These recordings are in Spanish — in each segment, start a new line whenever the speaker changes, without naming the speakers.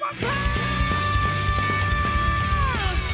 my power.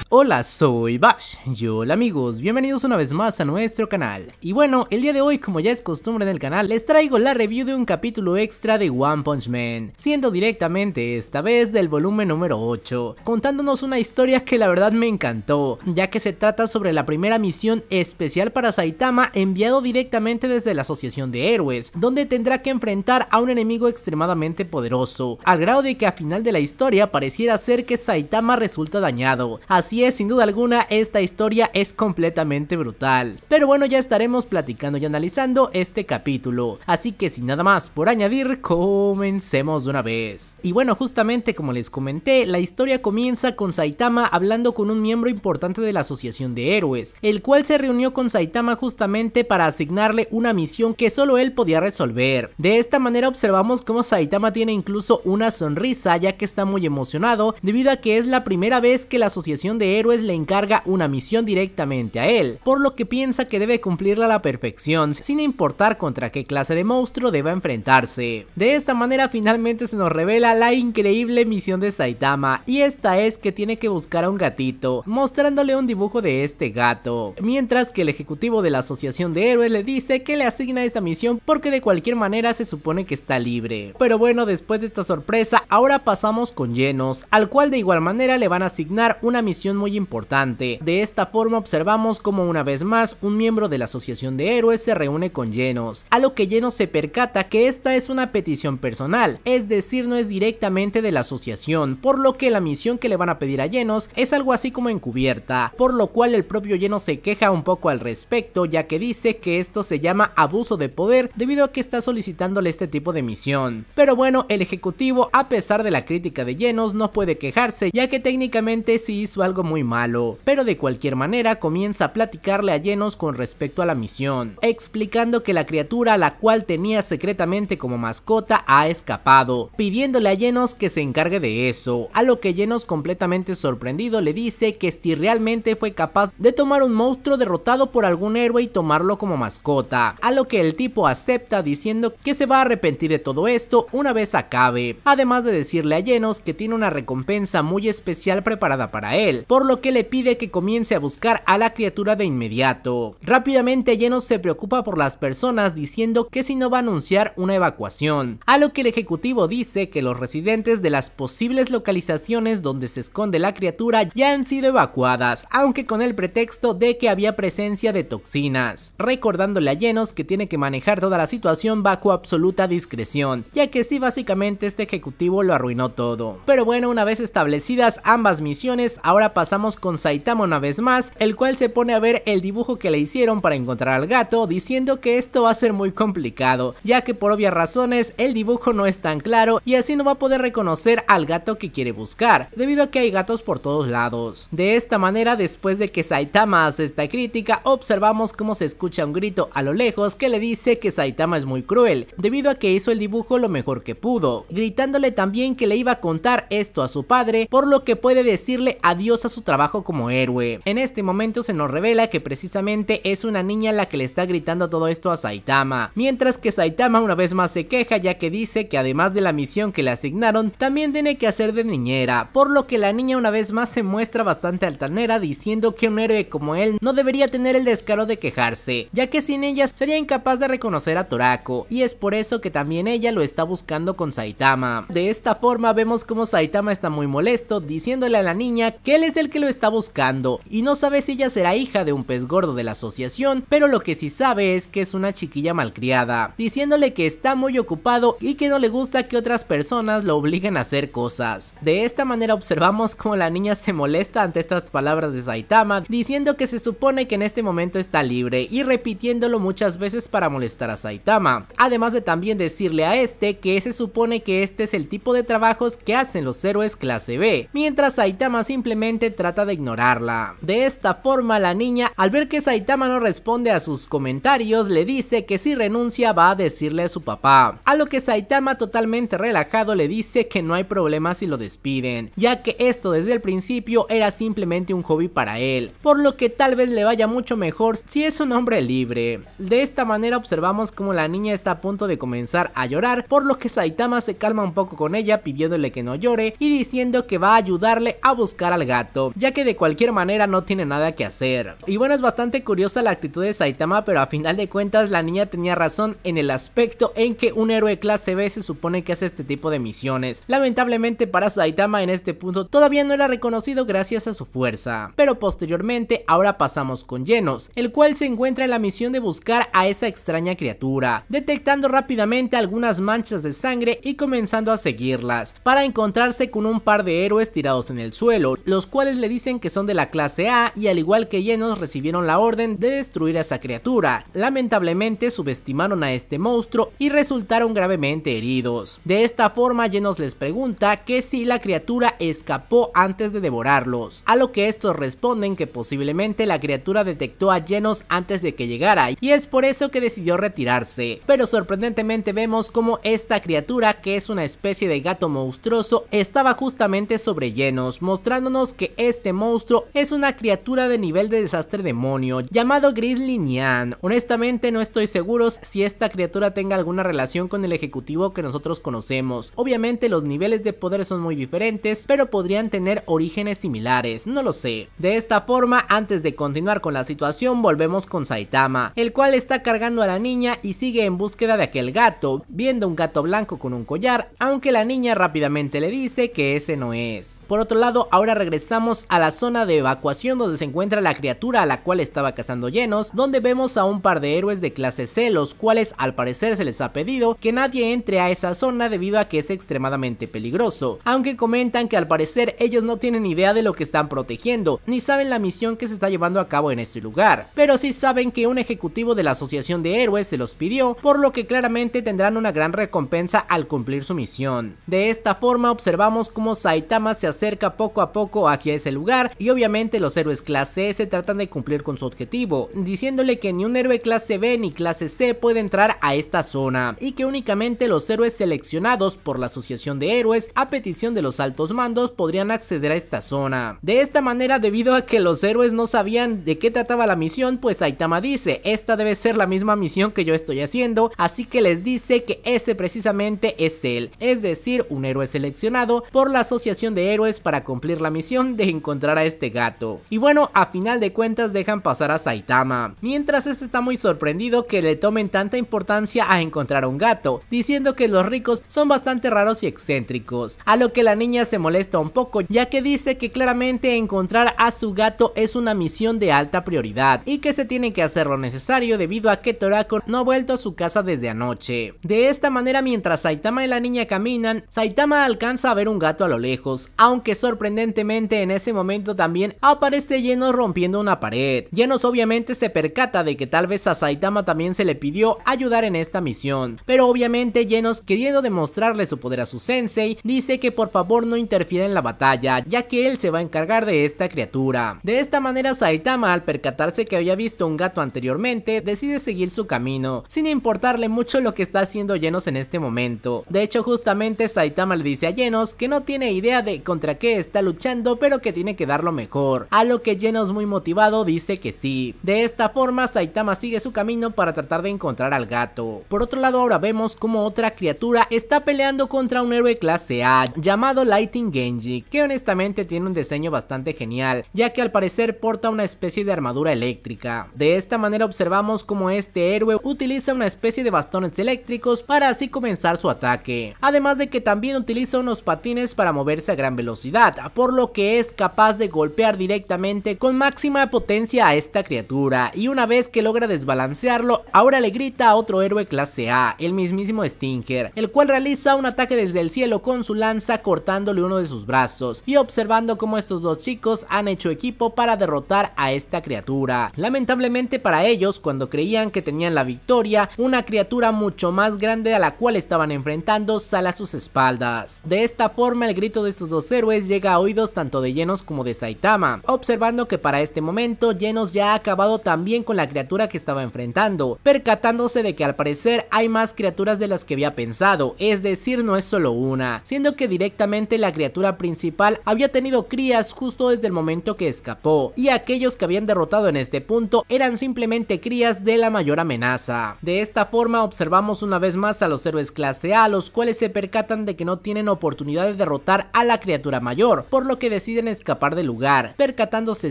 Hola, soy Bash. Yo, hola amigos, bienvenidos una vez más a nuestro canal. Y bueno, el día de hoy, como ya es costumbre en el canal, les traigo la review de un capítulo extra de One Punch Man, siendo directamente esta vez del volumen número 8, contándonos una historia que la verdad me encantó, ya que se trata sobre la primera misión especial para Saitama enviado directamente desde la Asociación de Héroes, donde tendrá que enfrentar a un enemigo extremadamente poderoso, al grado de que a final de la historia pareciera ser que Saitama resulta dañado, así y es, sin duda alguna, esta historia es completamente brutal. Pero bueno, ya estaremos platicando y analizando este capítulo. Así que sin nada más por añadir, comencemos de una vez. Y bueno, justamente como les comenté, la historia comienza con Saitama hablando con un miembro importante de la Asociación de Héroes, el cual se reunió con Saitama justamente para asignarle una misión que solo él podía resolver. De esta manera observamos cómo Saitama tiene incluso una sonrisa ya que está muy emocionado debido a que es la primera vez que la Asociación de héroes le encarga una misión directamente a él, por lo que piensa que debe cumplirla a la perfección, sin importar contra qué clase de monstruo deba enfrentarse. De esta manera finalmente se nos revela la increíble misión de Saitama, y esta es que tiene que buscar a un gatito, mostrándole un dibujo de este gato, mientras que el ejecutivo de la asociación de héroes le dice que le asigna esta misión porque de cualquier manera se supone que está libre. Pero bueno, después de esta sorpresa, ahora pasamos con Llenos, al cual de igual manera le van a asignar una misión muy importante. De esta forma observamos como una vez más un miembro de la asociación de héroes se reúne con Llenos, a lo que Genos se percata que esta es una petición personal, es decir no es directamente de la asociación, por lo que la misión que le van a pedir a Llenos es algo así como encubierta, por lo cual el propio lleno se queja un poco al respecto ya que dice que esto se llama abuso de poder debido a que está solicitándole este tipo de misión. Pero bueno, el ejecutivo a pesar de la crítica de Llenos no puede quejarse ya que técnicamente sí hizo algo muy malo, pero de cualquier manera comienza a platicarle a Genos con respecto a la misión, explicando que la criatura a la cual tenía secretamente como mascota ha escapado, pidiéndole a Genos que se encargue de eso, a lo que Genos completamente sorprendido le dice que si realmente fue capaz de tomar un monstruo derrotado por algún héroe y tomarlo como mascota, a lo que el tipo acepta diciendo que se va a arrepentir de todo esto una vez acabe, además de decirle a Genos que tiene una recompensa muy especial preparada para él, por lo que le pide que comience a buscar a la criatura de inmediato. Rápidamente Genos se preocupa por las personas diciendo que si no va a anunciar una evacuación, a lo que el ejecutivo dice que los residentes de las posibles localizaciones donde se esconde la criatura ya han sido evacuadas, aunque con el pretexto de que había presencia de toxinas, recordándole a Genos que tiene que manejar toda la situación bajo absoluta discreción, ya que sí básicamente este ejecutivo lo arruinó todo. Pero bueno, una vez establecidas ambas misiones, ahora pasamos pasamos con Saitama una vez más, el cual se pone a ver el dibujo que le hicieron para encontrar al gato, diciendo que esto va a ser muy complicado, ya que por obvias razones el dibujo no es tan claro y así no va a poder reconocer al gato que quiere buscar, debido a que hay gatos por todos lados. De esta manera, después de que Saitama hace esta crítica, observamos cómo se escucha un grito a lo lejos que le dice que Saitama es muy cruel, debido a que hizo el dibujo lo mejor que pudo, gritándole también que le iba a contar esto a su padre, por lo que puede decirle adiós a su su trabajo como héroe. En este momento se nos revela que precisamente es una niña la que le está gritando todo esto a Saitama, mientras que Saitama una vez más se queja ya que dice que además de la misión que le asignaron, también tiene que hacer de niñera, por lo que la niña una vez más se muestra bastante altanera diciendo que un héroe como él no debería tener el descaro de quejarse, ya que sin ella sería incapaz de reconocer a Torako, y es por eso que también ella lo está buscando con Saitama. De esta forma vemos como Saitama está muy molesto, diciéndole a la niña que él es el que lo está buscando y no sabe si ella será hija de un pez gordo de la asociación, pero lo que sí sabe es que es una chiquilla malcriada, diciéndole que está muy ocupado y que no le gusta que otras personas lo obliguen a hacer cosas. De esta manera observamos cómo la niña se molesta ante estas palabras de Saitama, diciendo que se supone que en este momento está libre y repitiéndolo muchas veces para molestar a Saitama, además de también decirle a este que se supone que este es el tipo de trabajos que hacen los héroes clase B, mientras Saitama simplemente trata de ignorarla. De esta forma la niña al ver que Saitama no responde a sus comentarios le dice que si renuncia va a decirle a su papá, a lo que Saitama totalmente relajado le dice que no hay problema si lo despiden, ya que esto desde el principio era simplemente un hobby para él, por lo que tal vez le vaya mucho mejor si es un hombre libre. De esta manera observamos como la niña está a punto de comenzar a llorar, por lo que Saitama se calma un poco con ella pidiéndole que no llore y diciendo que va a ayudarle a buscar al gato ya que de cualquier manera no tiene nada que hacer. Y bueno, es bastante curiosa la actitud de Saitama, pero a final de cuentas la niña tenía razón en el aspecto en que un héroe clase B se supone que hace este tipo de misiones. Lamentablemente para Saitama en este punto todavía no era reconocido gracias a su fuerza. Pero posteriormente ahora pasamos con Llenos, el cual se encuentra en la misión de buscar a esa extraña criatura, detectando rápidamente algunas manchas de sangre y comenzando a seguirlas, para encontrarse con un par de héroes tirados en el suelo, los cuales le dicen que son de la clase A y al igual que llenos recibieron la orden de destruir a esa criatura. Lamentablemente subestimaron a este monstruo y resultaron gravemente heridos. De esta forma llenos les pregunta que si la criatura escapó antes de devorarlos, a lo que estos responden que posiblemente la criatura detectó a llenos antes de que llegara y es por eso que decidió retirarse. Pero sorprendentemente vemos como esta criatura que es una especie de gato monstruoso estaba justamente sobre llenos mostrándonos que este monstruo es una criatura de nivel de desastre demonio llamado Grizzly Nian. Honestamente no estoy seguro si esta criatura tenga alguna relación con el ejecutivo que nosotros conocemos. Obviamente los niveles de poder son muy diferentes, pero podrían tener orígenes similares, no lo sé. De esta forma, antes de continuar con la situación, volvemos con Saitama, el cual está cargando a la niña y sigue en búsqueda de aquel gato, viendo un gato blanco con un collar, aunque la niña rápidamente le dice que ese no es. Por otro lado, ahora regresamos a la zona de evacuación donde se encuentra la criatura a la cual estaba cazando llenos, donde vemos a un par de héroes de clase C, los cuales al parecer se les ha pedido que nadie entre a esa zona debido a que es extremadamente peligroso, aunque comentan que al parecer ellos no tienen idea de lo que están protegiendo, ni saben la misión que se está llevando a cabo en este lugar, pero sí saben que un ejecutivo de la asociación de héroes se los pidió, por lo que claramente tendrán una gran recompensa al cumplir su misión. De esta forma observamos cómo Saitama se acerca poco a poco hacia ese lugar y obviamente los héroes clase se tratan de cumplir con su objetivo, diciéndole que ni un héroe clase B ni clase C puede entrar a esta zona y que únicamente los héroes seleccionados por la asociación de héroes a petición de los altos mandos podrían acceder a esta zona. De esta manera debido a que los héroes no sabían de qué trataba la misión pues Aitama dice esta debe ser la misma misión que yo estoy haciendo así que les dice que ese precisamente es él, es decir un héroe seleccionado por la asociación de héroes para cumplir la misión de encontrar a este gato. Y bueno, a final de cuentas dejan pasar a Saitama, mientras este está muy sorprendido que le tomen tanta importancia a encontrar a un gato, diciendo que los ricos son bastante raros y excéntricos, a lo que la niña se molesta un poco ya que dice que claramente encontrar a su gato es una misión de alta prioridad y que se tiene que hacer lo necesario debido a que Torako no ha vuelto a su casa desde anoche. De esta manera mientras Saitama y la niña caminan, Saitama alcanza a ver un gato a lo lejos, aunque sorprendentemente en ese momento también aparece Genos rompiendo una pared. Genos obviamente se percata de que tal vez a Saitama también se le pidió ayudar en esta misión, pero obviamente Genos queriendo demostrarle su poder a su sensei, dice que por favor no interfiera en la batalla, ya que él se va a encargar de esta criatura. De esta manera Saitama al percatarse que había visto un gato anteriormente, decide seguir su camino, sin importarle mucho lo que está haciendo Genos en este momento. De hecho justamente Saitama le dice a Genos que no tiene idea de contra qué está luchando, pero que tiene que dar lo mejor, a lo que Genos muy motivado dice que sí. De esta forma Saitama sigue su camino para tratar de encontrar al gato. Por otro lado ahora vemos como otra criatura está peleando contra un héroe clase A llamado Lighting Genji, que honestamente tiene un diseño bastante genial, ya que al parecer porta una especie de armadura eléctrica. De esta manera observamos como este héroe utiliza una especie de bastones eléctricos para así comenzar su ataque, además de que también utiliza unos patines para moverse a gran velocidad, por lo que es capaz de golpear directamente con máxima potencia a esta criatura y una vez que logra desbalancearlo, ahora le grita a otro héroe clase A, el mismísimo Stinger, el cual realiza un ataque desde el cielo con su lanza cortándole uno de sus brazos y observando cómo estos dos chicos han hecho equipo para derrotar a esta criatura. Lamentablemente para ellos, cuando creían que tenían la victoria, una criatura mucho más grande a la cual estaban enfrentando sale a sus espaldas. De esta forma el grito de estos dos héroes llega a oídos tanto de llenos como de Saitama, observando que para este momento llenos ya ha acabado también con la criatura que estaba enfrentando, percatándose de que al parecer hay más criaturas de las que había pensado, es decir no es solo una, siendo que directamente la criatura principal había tenido crías justo desde el momento que escapó, y aquellos que habían derrotado en este punto eran simplemente crías de la mayor amenaza. De esta forma observamos una vez más a los héroes clase A, los cuales se percatan de que no tienen oportunidad de derrotar a la criatura mayor, por lo que deciden escapar del lugar, percatándose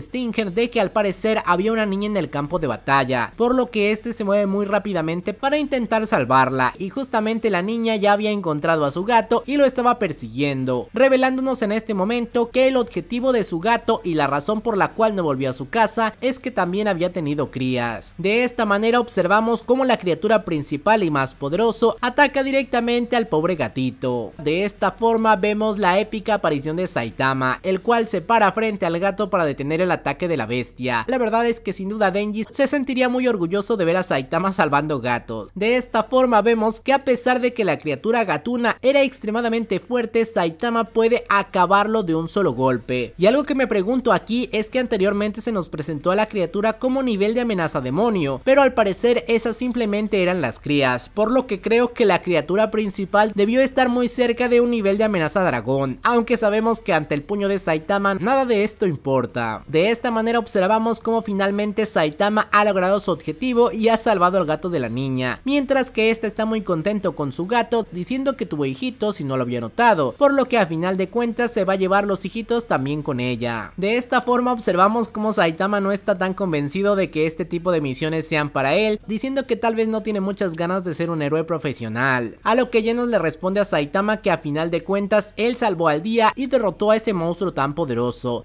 Stinger de que al parecer había una niña en el campo de batalla, por lo que este se mueve muy rápidamente para intentar salvarla y justamente la niña ya había encontrado a su gato y lo estaba persiguiendo, revelándonos en este momento que el objetivo de su gato y la razón por la cual no volvió a su casa es que también había tenido crías. De esta manera observamos cómo la criatura principal y más poderoso ataca directamente al pobre gatito. De esta forma vemos la épica aparición de Saitama, el cual se para frente al gato para detener el ataque de la bestia. La verdad es que sin duda Denji se sentiría muy orgulloso de ver a Saitama salvando gatos. De esta forma vemos que a pesar de que la criatura gatuna era extremadamente fuerte, Saitama puede acabarlo de un solo golpe. Y algo que me pregunto aquí es que anteriormente se nos presentó a la criatura como nivel de amenaza demonio, pero al parecer esas simplemente eran las crías, por lo que creo que la criatura principal debió estar muy cerca de un nivel de amenaza dragón, aunque sabemos que ante el puño de Saitama nada de esto importa. De esta manera observamos cómo finalmente Saitama ha logrado su objetivo y ha salvado al gato de la niña, mientras que esta está muy contento con su gato diciendo que tuvo hijitos y no lo había notado, por lo que a final de cuentas se va a llevar los hijitos también con ella. De esta forma observamos cómo Saitama no está tan convencido de que este tipo de misiones sean para él, diciendo que tal vez no tiene muchas ganas de ser un héroe profesional, a lo que Genos le responde a Saitama que a final de cuentas él salvó al día y derrotó a ese monstruo tan poderoso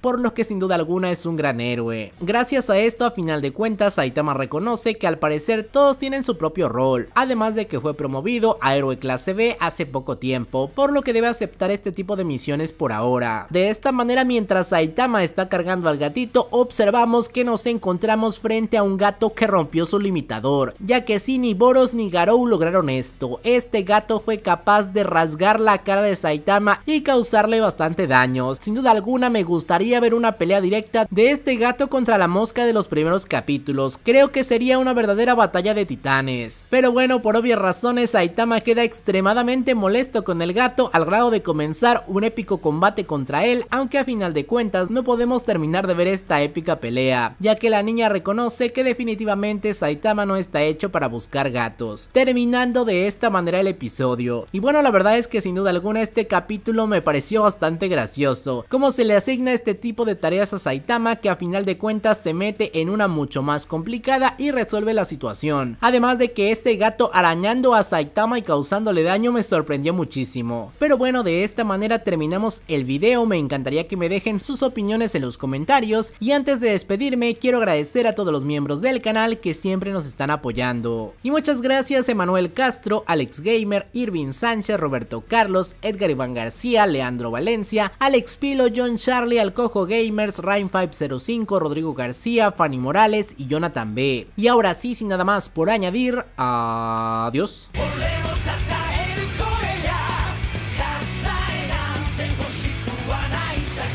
por lo que sin duda alguna es un gran héroe. Gracias a esto, a final de cuentas, Saitama reconoce que al parecer todos tienen su propio rol, además de que fue promovido a héroe clase B hace poco tiempo, por lo que debe aceptar este tipo de misiones por ahora. De esta manera, mientras Saitama está cargando al gatito, observamos que nos encontramos frente a un gato que rompió su limitador, ya que si ni Boros ni Garou lograron esto. Este gato fue capaz de rasgar la cara de Saitama y causarle bastante daño. Sin duda alguna, me gustaría ver una pelea directa de este gato contra la mosca de los primeros capítulos. Creo que sería una verdadera batalla de titanes. Pero bueno, por obvias razones, Saitama queda extremadamente molesto con el gato al grado de comenzar un épico combate contra él, aunque a final de cuentas no podemos terminar de ver esta épica pelea, ya que la niña reconoce que definitivamente Saitama no está hecho para buscar gatos. Terminando de esta manera el episodio. Y bueno, la verdad es que sin duda alguna este capítulo me pareció bastante gracioso. como se asigna este tipo de tareas a Saitama que a final de cuentas se mete en una mucho más complicada y resuelve la situación. Además de que este gato arañando a Saitama y causándole daño me sorprendió muchísimo. Pero bueno, de esta manera terminamos el video, me encantaría que me dejen sus opiniones en los comentarios y antes de despedirme quiero agradecer a todos los miembros del canal que siempre nos están apoyando. Y muchas gracias Emanuel Castro, Alex Gamer, Irving Sánchez, Roberto Carlos, Edgar Iván García, Leandro Valencia, Alex Pilo, John Charlie, Alcojo Gamers, Ryan505, Rodrigo García, Fanny Morales y Jonathan B. Y ahora sí, sin nada más por añadir, adiós.